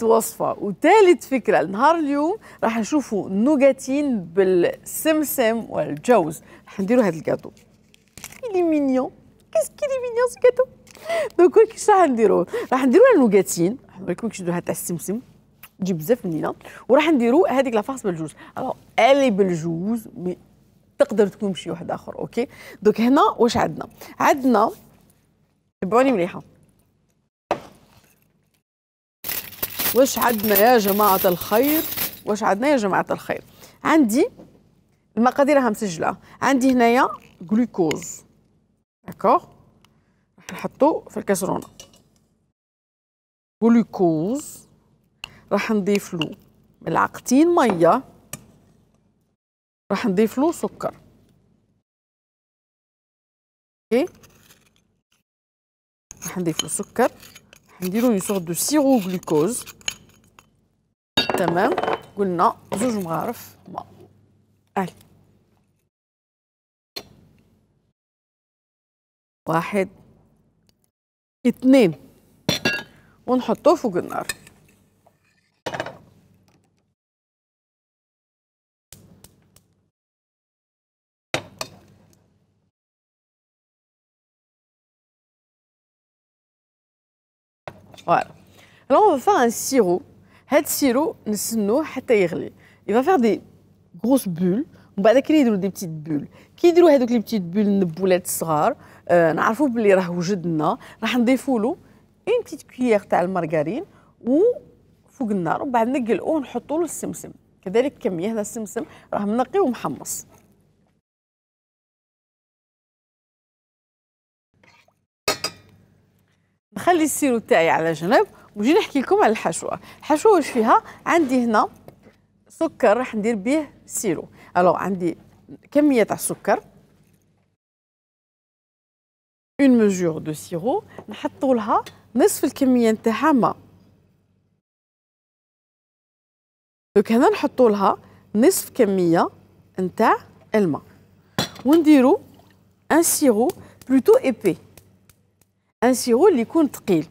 تالت وصفة وتالت فكرة لنهار اليوم راح نشوفوا نوغاتين بالسمسم والجوز راح نديروا هذا الكاتو كيلي مينيون كيس كيلي مينيون سو كادو دونك كيفاش راح نديروه راح نديروا النوغاتين راح نوريكم كيش نديروها تاع السمسم تجيب بزاف منينه وراح نديروا هذيك لافاس بالجوز الو الي بالجوز مي تقدر تكون بشي واحد اخر اوكي دونك هنا واش عندنا عندنا تبعوني مليحه عدنا يا جماعة الخير عدنا يا جماعة الخير عندي المقادير راها مسجلة عندي هنايا جلوكوز داكوغ راح نحطو في الكاسرونة جلوكوز راح نضيف له ملعقتين مية راح نضيف له سكر اوكي راح نضيف له سكر راح نديرو يسوغ دو سيرو جلوكوز تمام قلنا زوج مغارف ماء أهلا واحد اثنين ونحطوه فوق النار Voilà. Alors on va faire un sirop هاد السيرو نستنوه حتى يغلي يبا فيغ دي غروس بول ومن بعد يديروا دي بتيت بول كيديروا هذوك لي بتيت بول النبولات الصغار آه نعرفوا بلي راه وجدنا راح نضيفوا له اون بتيت كويير تاع المارغرين و فوق النار ومن بعد نقلوه ونحطوا له السمسم كذلك كميه هذا السمسم راه منقي ومحمص نخلي السيرو تاعي على جنب وجي نحكي لكم على الحشوه الحشوه واش فيها عندي هنا سكر راح ندير به سيرو الو عندي كميه تاع السكر اون ميجور دو سيرو نحطوا لها نصف الكميه نتاعها ماء دوك هنا نحطوا لها نصف كميه نتاع الماء ونديرو ان سيرو بلوتو ايبي ان سيرو اللي يكون ثقيل